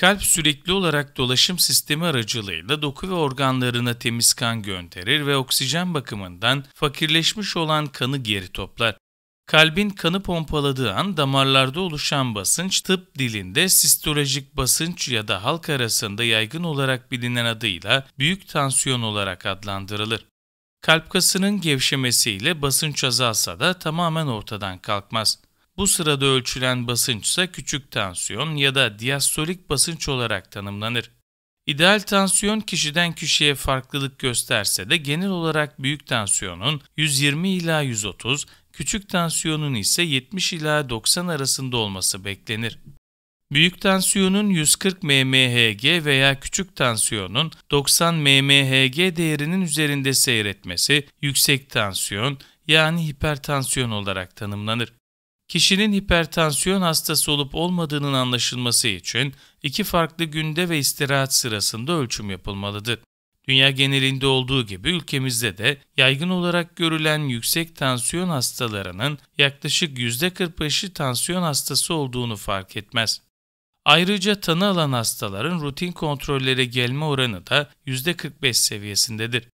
Kalp sürekli olarak dolaşım sistemi aracılığıyla doku ve organlarına temiz kan gönderir ve oksijen bakımından fakirleşmiş olan kanı geri toplar. Kalbin kanı pompaladığı an damarlarda oluşan basınç tıp dilinde sistolojik basınç ya da halk arasında yaygın olarak bilinen adıyla büyük tansiyon olarak adlandırılır. Kalp kasının gevşemesiyle basınç azalsa da tamamen ortadan kalkmaz. Bu sırada ölçülen basınç ise küçük tansiyon ya da diastolik basınç olarak tanımlanır. İdeal tansiyon kişiden kişiye farklılık gösterse de genel olarak büyük tansiyonun 120 ila 130, küçük tansiyonun ise 70 ila 90 arasında olması beklenir. Büyük tansiyonun 140 mmHg veya küçük tansiyonun 90 mmHg değerinin üzerinde seyretmesi yüksek tansiyon yani hipertansiyon olarak tanımlanır. Kişinin hipertansiyon hastası olup olmadığının anlaşılması için iki farklı günde ve istirahat sırasında ölçüm yapılmalıdır. Dünya genelinde olduğu gibi ülkemizde de yaygın olarak görülen yüksek tansiyon hastalarının yaklaşık %45'i tansiyon hastası olduğunu fark etmez. Ayrıca tanı alan hastaların rutin kontrollere gelme oranı da %45 seviyesindedir.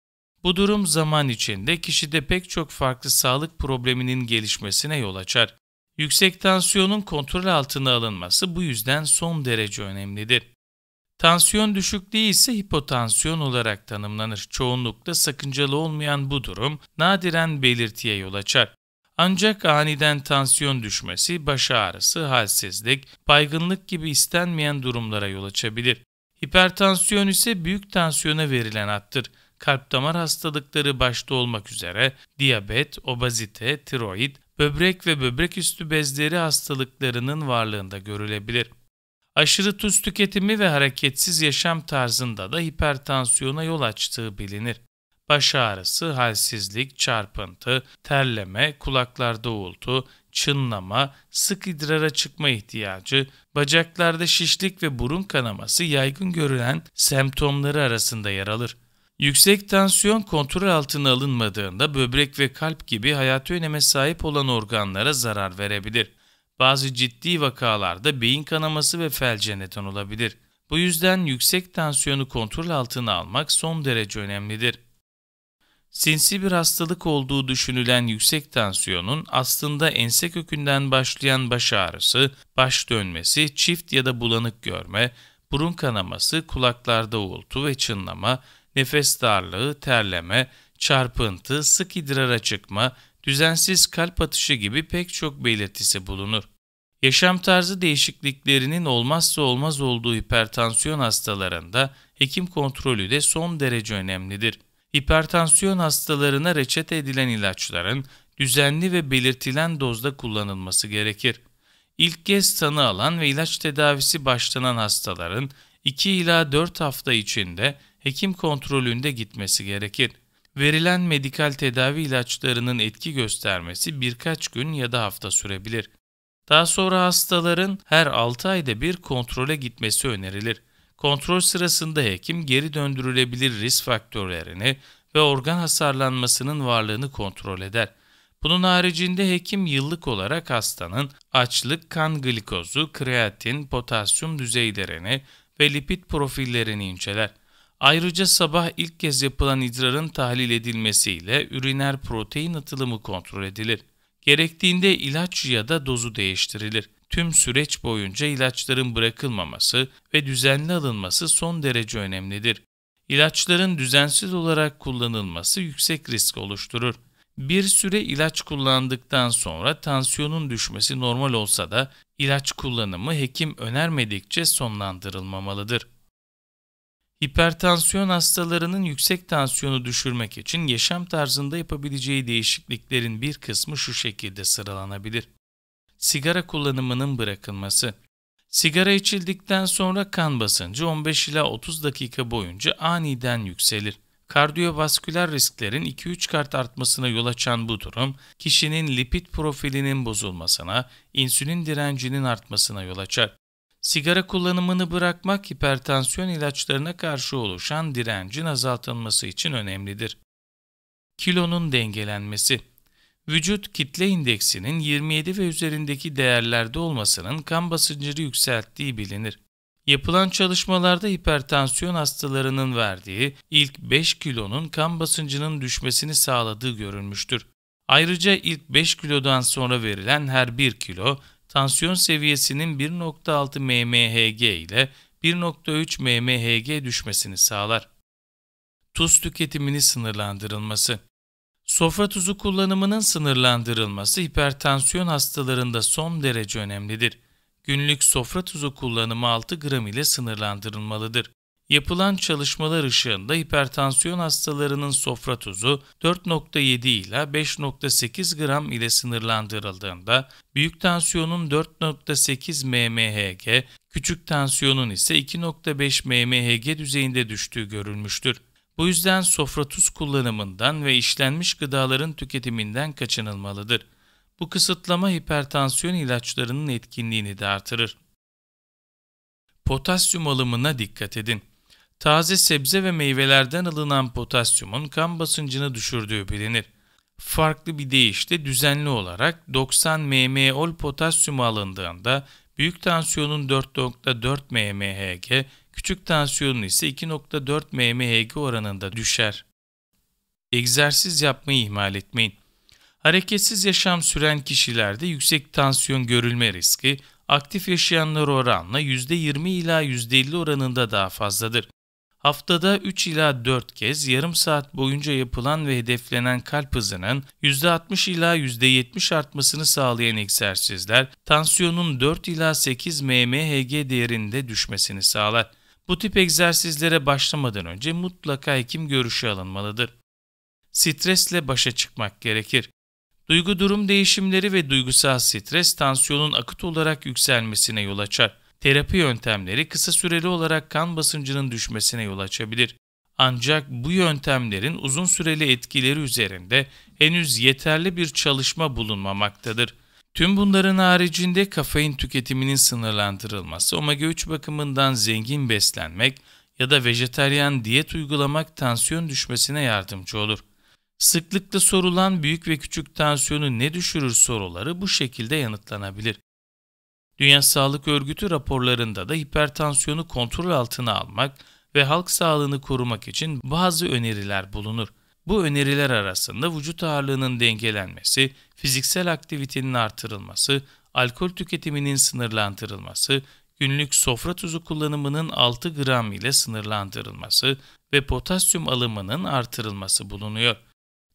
Bu durum zaman içinde kişide pek çok farklı sağlık probleminin gelişmesine yol açar. Yüksek tansiyonun kontrol altına alınması bu yüzden son derece önemlidir. Tansiyon düşüklüğü ise hipotansiyon olarak tanımlanır. Çoğunlukla sakıncalı olmayan bu durum nadiren belirtiye yol açar. Ancak aniden tansiyon düşmesi, baş ağrısı, halsizlik, baygınlık gibi istenmeyen durumlara yol açabilir. Hipertansiyon ise büyük tansiyona verilen attır. Kalp damar hastalıkları başta olmak üzere diyabet, obezite, tiroid, böbrek ve böbrek üstü bezleri hastalıklarının varlığında görülebilir. Aşırı tuz tüketimi ve hareketsiz yaşam tarzında da hipertansiyona yol açtığı bilinir. Baş ağrısı, halsizlik, çarpıntı, terleme, kulaklarda uğultu, çınlama, sık idrara çıkma ihtiyacı, bacaklarda şişlik ve burun kanaması yaygın görülen semptomları arasında yer alır. Yüksek tansiyon kontrol altına alınmadığında böbrek ve kalp gibi hayati öneme sahip olan organlara zarar verebilir. Bazı ciddi vakalarda beyin kanaması ve felce neden olabilir. Bu yüzden yüksek tansiyonu kontrol altına almak son derece önemlidir. Sinsi bir hastalık olduğu düşünülen yüksek tansiyonun aslında ense kökünden başlayan baş ağrısı, baş dönmesi, çift ya da bulanık görme, burun kanaması, kulaklarda uğultu ve çınlama, nefes darlığı, terleme, çarpıntı, sık idrara çıkma, düzensiz kalp atışı gibi pek çok belirtisi bulunur. Yaşam tarzı değişikliklerinin olmazsa olmaz olduğu hipertansiyon hastalarında hekim kontrolü de son derece önemlidir. Hipertansiyon hastalarına reçete edilen ilaçların düzenli ve belirtilen dozda kullanılması gerekir. İlk kez tanı alan ve ilaç tedavisi başlanan hastaların 2 ila 4 hafta içinde hekim kontrolünde gitmesi gerekir. Verilen medikal tedavi ilaçlarının etki göstermesi birkaç gün ya da hafta sürebilir. Daha sonra hastaların her 6 ayda bir kontrole gitmesi önerilir. Kontrol sırasında hekim geri döndürülebilir risk faktörlerini ve organ hasarlanmasının varlığını kontrol eder. Bunun haricinde hekim yıllık olarak hastanın açlık, kan glikozu, kreatin, potasyum düzeylerini ve lipid profillerini inceler. Ayrıca sabah ilk kez yapılan idrarın tahlil edilmesiyle üriner protein atılımı kontrol edilir. Gerektiğinde ilaç ya da dozu değiştirilir. Tüm süreç boyunca ilaçların bırakılmaması ve düzenli alınması son derece önemlidir. İlaçların düzensiz olarak kullanılması yüksek risk oluşturur. Bir süre ilaç kullandıktan sonra tansiyonun düşmesi normal olsa da ilaç kullanımı hekim önermedikçe sonlandırılmamalıdır hipertansiyon hastalarının yüksek tansiyonu düşürmek için yaşam tarzında yapabileceği değişikliklerin bir kısmı şu şekilde sıralanabilir. Sigara kullanımının bırakılması. Sigara içildikten sonra kan basıncı 15 ila 30 dakika boyunca aniden yükselir. Kardiyovasküler risklerin 2-3 kat artmasına yol açan bu durum, kişinin lipid profilinin bozulmasına, insülin direncinin artmasına yol açar sigara kullanımını bırakmak hipertansiyon ilaçlarına karşı oluşan direncin azaltılması için önemlidir. Kilonun dengelenmesi Vücut kitle indeksinin 27 ve üzerindeki değerlerde olmasının kan basıncını yükselttiği bilinir. Yapılan çalışmalarda hipertansiyon hastalarının verdiği ilk 5 kilonun kan basıncının düşmesini sağladığı görülmüştür. Ayrıca ilk 5 kilodan sonra verilen her 1 kilo tansiyon seviyesinin 1.6 mmHg ile 1.3 mmHg düşmesini sağlar. Tuz tüketimini sınırlandırılması Sofra tuzu kullanımının sınırlandırılması hipertansiyon hastalarında son derece önemlidir. Günlük sofra tuzu kullanımı 6 gram ile sınırlandırılmalıdır. Yapılan çalışmalar ışığında hipertansiyon hastalarının sofra tuzu 4.7 ila 5.8 gram ile sınırlandırıldığında, büyük tansiyonun 4.8 mmHg, küçük tansiyonun ise 2.5 mmHg düzeyinde düştüğü görülmüştür. Bu yüzden sofra tuz kullanımından ve işlenmiş gıdaların tüketiminden kaçınılmalıdır. Bu kısıtlama hipertansiyon ilaçlarının etkinliğini de artırır. Potasyum alımına dikkat edin taze sebze ve meyvelerden alınan potasyumun kan basıncını düşürdüğü bilinir. Farklı bir deyişle düzenli olarak 90 mmol potasyum alındığında büyük tansiyonun 4.4 mmHg, küçük tansiyonun ise 2.4 mmHg oranında düşer. Egzersiz yapmayı ihmal etmeyin. Hareketsiz yaşam süren kişilerde yüksek tansiyon görülme riski aktif yaşayanlar oranla %20 ila %50 oranında daha fazladır. Haftada 3 ila 4 kez yarım saat boyunca yapılan ve hedeflenen kalp hızının %60 ila %70 artmasını sağlayan egzersizler, tansiyonun 4 ila 8 mmHg değerinde düşmesini sağlar. Bu tip egzersizlere başlamadan önce mutlaka hekim görüşü alınmalıdır. Stresle başa çıkmak gerekir. Duygu durum değişimleri ve duygusal stres tansiyonun akut olarak yükselmesine yol açar. Terapi yöntemleri kısa süreli olarak kan basıncının düşmesine yol açabilir. Ancak bu yöntemlerin uzun süreli etkileri üzerinde henüz yeterli bir çalışma bulunmamaktadır. Tüm bunların haricinde kafein tüketiminin sınırlandırılması, omega 3 bakımından zengin beslenmek ya da vejeteryan diyet uygulamak tansiyon düşmesine yardımcı olur. Sıklıkla sorulan büyük ve küçük tansiyonu ne düşürür soruları bu şekilde yanıtlanabilir. Dünya Sağlık Örgütü raporlarında da hipertansiyonu kontrol altına almak ve halk sağlığını korumak için bazı öneriler bulunur. Bu öneriler arasında vücut ağırlığının dengelenmesi, fiziksel aktivitenin artırılması, alkol tüketiminin sınırlandırılması, günlük sofra tuzu kullanımının 6 gram ile sınırlandırılması ve potasyum alımının artırılması bulunuyor.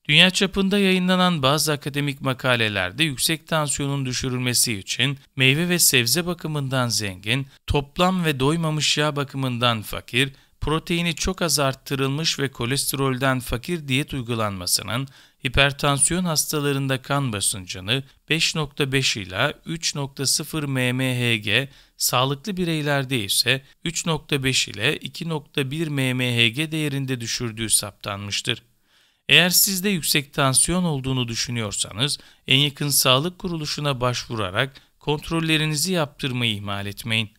Dünya çapında yayınlanan bazı akademik makalelerde yüksek tansiyonun düşürülmesi için meyve ve sebze bakımından zengin, toplam ve doymamış yağ bakımından fakir, proteini çok az arttırılmış ve kolesterolden fakir diyet uygulanmasının hipertansiyon hastalarında kan basıncını 5.5 ila 3.0 mmHg, sağlıklı bireylerde ise 3.5 ile 2.1 mmHg değerinde düşürdüğü saptanmıştır. Eğer sizde yüksek tansiyon olduğunu düşünüyorsanız en yakın sağlık kuruluşuna başvurarak kontrollerinizi yaptırmayı ihmal etmeyin.